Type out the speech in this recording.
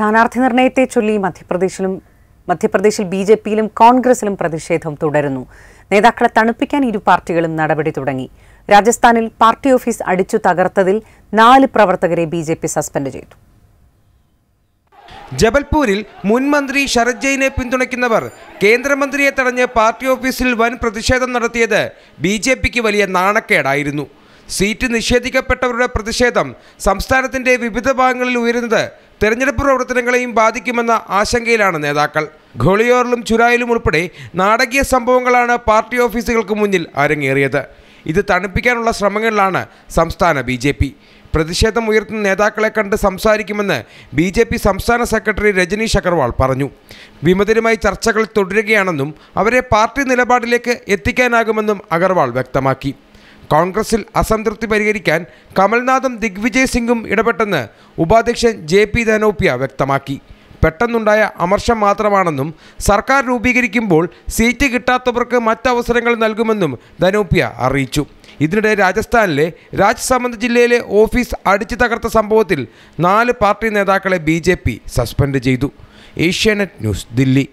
സ്ഥാനാർത്ഥി നിർണയത്തെ ചൊല്ലി മധ്യപ്രദേശിലും മധ്യപ്രദേശിൽ ബി ജെ പിയിലും കോൺഗ്രസിലും പ്രതിഷേധം തുടരുന്നു നേതാക്കളെ തണുപ്പിക്കാൻ ഇരു പാർട്ടികളും നടപടി തുടങ്ങി രാജസ്ഥാനിൽ പാർട്ടി ഓഫീസ് അടിച്ചു തകർത്തതിൽ നാല് പ്രവർത്തകരെ ബി ജെ പി സസ്പെൻഡ് ചെയ്തു ജബൽപൂരിൽ മുൻ മന്ത്രി ശരത് ജയിനെ പിന്തുണയ്ക്കുന്നവർ കേന്ദ്രമന്ത്രിയെ തടഞ്ഞ് പാർട്ടി ഓഫീസിൽ വൻ പ്രതിഷേധം നടത്തിയത് ബി വലിയ നാണക്കേടായിരുന്നു സീറ്റ് നിഷേധിക്കപ്പെട്ടവരുടെ പ്രതിഷേധം സംസ്ഥാനത്തിൻ്റെ വിവിധ ഭാഗങ്ങളിൽ ഉയരുന്നത് തെരഞ്ഞെടുപ്പ് പ്രവർത്തനങ്ങളെയും ബാധിക്കുമെന്ന ആശങ്കയിലാണ് നേതാക്കൾ ഘോളിയോറിലും ചുരായിലും ഉൾപ്പെടെ നാടകീയ സംഭവങ്ങളാണ് പാർട്ടി ഓഫീസുകൾക്ക് മുന്നിൽ അരങ്ങേറിയത് ഇത് തണുപ്പിക്കാനുള്ള ശ്രമങ്ങളിലാണ് സംസ്ഥാന ബി ജെ പി പ്രതിഷേധം ഉയർത്തുന്ന നേതാക്കളെ കണ്ട് സംസാരിക്കുമെന്ന് ബി ജെ പി സംസ്ഥാന സെക്രട്ടറി രജനീഷ് അഗർവാൾ പറഞ്ഞു വിമതരുമായി ചർച്ചകൾ തുടരുകയാണെന്നും അവരെ പാർട്ടി നിലപാടിലേക്ക് എത്തിക്കാനാകുമെന്നും അഗർവാൾ വ്യക്തമാക്കി കോൺഗ്രസിൽ അസംതൃപ്തി പരിഹരിക്കാൻ കമൽനാഥും ദിഗ്വിജയ് സിംഗും ഇടപെട്ടെന്ന് ഉപാധ്യക്ഷൻ ജെ പി ധനോപ്പിയ വ്യക്തമാക്കി പെട്ടെന്നുണ്ടായ അമർഷം മാത്രമാണെന്നും സർക്കാർ രൂപീകരിക്കുമ്പോൾ സീറ്റ് കിട്ടാത്തവർക്ക് മറ്റവസരങ്ങൾ നൽകുമെന്നും ധനോപ്പിയ അറിയിച്ചു ഇതിനിടെ രാജസ്ഥാനിലെ രാജ്സമന്ദ് ജില്ലയിലെ ഓഫീസ് അടിച്ചു തകർത്ത സംഭവത്തിൽ നാല് പാർട്ടി നേതാക്കളെ ബി സസ്പെൻഡ് ചെയ്തു ഏഷ്യാനെറ്റ് ന്യൂസ് ദില്ലി